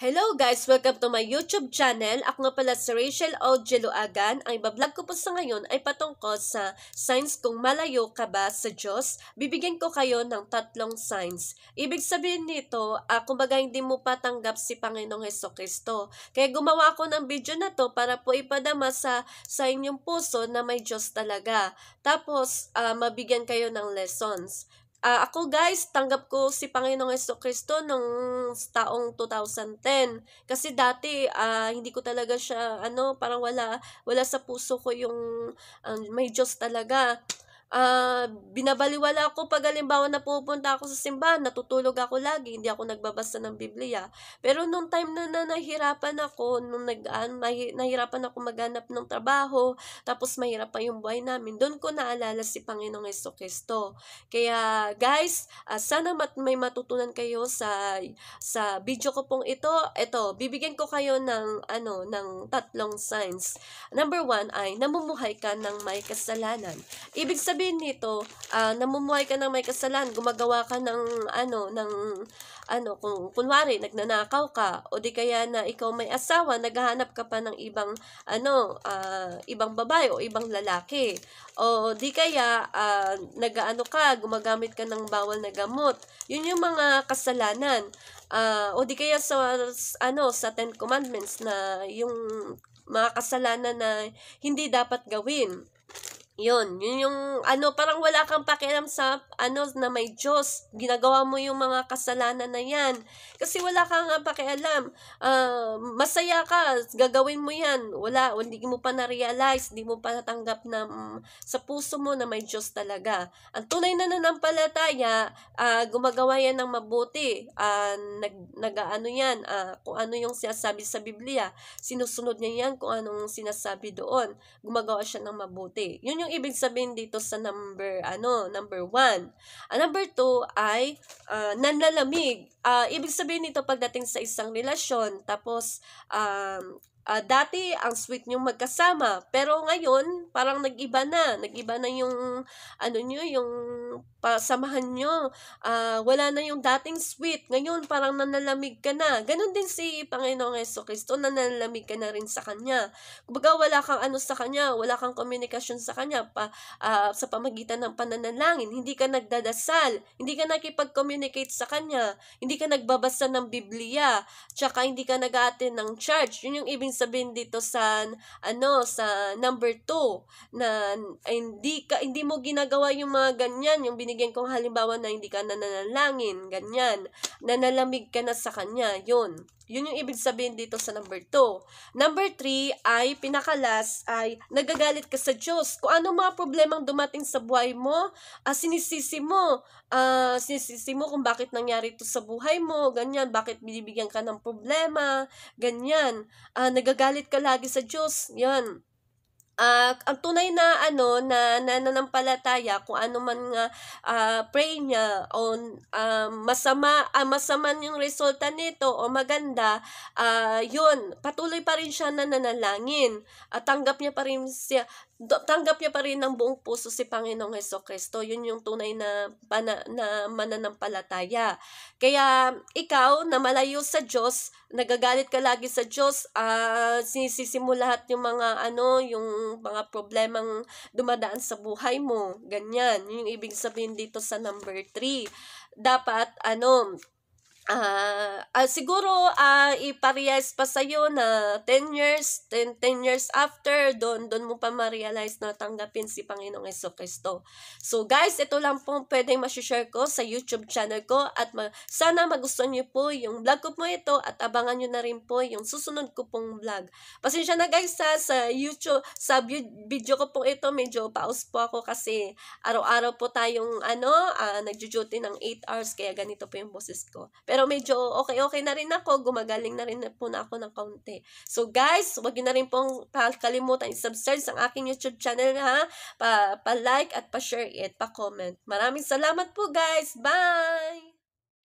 Hello guys! Welcome to my YouTube channel. Ako nga pala si Rachel Ojeloagan. Ang ibablog ko po sa ngayon ay patungkol sa signs kung malayo ka ba sa Diyos. Bibigyan ko kayo ng tatlong signs. Ibig sabihin nito, uh, kumbaga hindi mo patanggap si Panginoong Heso Kristo. Kaya gumawa ako ng video na to para po ipadama sa, sa inyong puso na may Diyos talaga. Tapos, uh, mabigyan kayo ng lessons. Uh, ako guys, tanggap ko si Panginoong Yeso Kristo nung taong 2010. Kasi dati, uh, hindi ko talaga siya, ano, parang wala, wala sa puso ko yung um, may Diyos talaga uh, binabaliwala ako pag halimbawa na pupunta ako sa simbahan, natutulog ako lagi, hindi ako nagbabasa ng Biblia. Pero nung time na, na nahirapan ako, nung nag, uh, nahirapan ako maghanap ng trabaho, tapos mahirap pa yung buhay namin, doon ko naalala si Panginoong Yeso Kristo. Kaya guys, uh, sana mat, may matutunan kayo sa sa video ko pong ito. Ito, bibigyan ko kayo ng ano ng tatlong signs. Number one ay namumuhay ka ng may kasalanan. Ibig sabihin sabihin nito, uh, namumuhay ka ng may kasalan, gumagawa ka ng ano, ng ano, kung kunwari nagnanakaw ka o di kaya na ikaw may asawa, naghahanap ka pa ng ibang ano, uh, ibang babae o ibang lalaki. O di kaya uh, nagaano ka, gumagamit ka ng bawal na gamot. Yun yung mga kasalanan. Uh, o di kaya sa ano sa Ten Commandments na yung mga kasalanan na hindi dapat gawin. Yun, yun yung ano, parang wala kang pakialam sa ano na may Diyos. Ginagawa mo yung mga kasalanan na yan. Kasi wala kang pakialam. Uh, masaya ka, gagawin mo yan. Wala, hindi mo pa na-realize, hindi mo pa natanggap na um, sa puso mo na may Diyos talaga. Ang tunay na nanampalataya, uh, gumagawa yan ng mabuti. Uh, nag, nag ano yan, uh, kung ano yung sinasabi sa Biblia. Sinusunod niya yan kung anong sinasabi doon. Gumagawa siya ng mabuti. Yun yung ibig sabihin dito sa number, ano, number one. Uh, number two ay uh, nanlalamig. Uh, ibig sabihin nito pagdating sa isang relasyon, tapos um, uh, dati ang sweet nyo magkasama, pero ngayon parang nag-iba na, nag-iba na yung ano niyo yung pasamahan niyo uh, wala na yung dating sweet, ngayon parang nanalamig ka na. ganun din si Panginoong Yeso Kristo, nanalamig ka na rin sa Kanya. Kumbaga wala kang ano sa Kanya, wala kang komunikasyon sa Kanya pa, uh, sa pamagitan ng pananalangin, hindi ka nagdadasal, hindi ka nakipag-communicate sa Kanya, hindi ka nagbabasa ng Biblia, tsaka hindi ka nag ng church. Yun yung ibig ibig sabihin dito sa ano sa number 2 na hindi ka hindi mo ginagawa yung mga ganyan, yung binigyan kong halimbawa na hindi ka nananalangin, ganyan. Nanalamig ka na sa kanya, yon yun yung ibig sabihin dito sa number 2. Number 3 ay pinakalas ay nagagalit ka sa Diyos. Kung ano mga problemang dumating sa buhay mo, ah, sinisisi mo. Ah, sinisisi mo kung bakit nangyari ito sa buhay mo, ganyan, bakit binibigyan ka ng problema, ganyan. Uh, nagagalit ka lagi sa Diyos, yan. Uh, ang tunay na ano na nananampalataya kung ano man nga uh, pray niya o uh, masama uh, masama yung resulta nito o maganda uh, yun patuloy pa rin siya nananalangin at uh, tanggap niya pa rin siya tanggap niya pa rin ng buong puso si Panginoong Heso Kristo. Yun yung tunay na, pana, na mananampalataya. Kaya ikaw na malayo sa Diyos, nagagalit ka lagi sa Diyos, uh, sinisisi mo lahat yung mga ano, yung mga problemang dumadaan sa buhay mo. Ganyan. Yung ibig sabihin dito sa number 3. Dapat, ano, Ah, uh, uh, siguro uh, iparehas pa sa'yo na 10 years, 10, 10 years after doon doon mo pa ma-realize na tanggapin si Panginoong Kristo. So guys, ito lang po pwedeng ma-share ko sa YouTube channel ko at ma- sana magustuhan niyo po yung vlog ko po ito at abangan niyo na rin po yung susunod ko pong vlog. Pasensya na guys sa, sa YouTube sa video ko po ito medyo pause po ako kasi araw-araw po tayong ano uh, ah, nagjo ng 8 hours kaya ganito po yung boses ko. Pero medyo okay-okay na rin ako. Gumagaling na rin na po na ako ng kaunti. So guys, huwag niyo na rin pong kalimutan i-subscribe sa aking YouTube channel ha. Pa-like pa, pa -like at pa-share it, pa-comment. Maraming salamat po guys. Bye!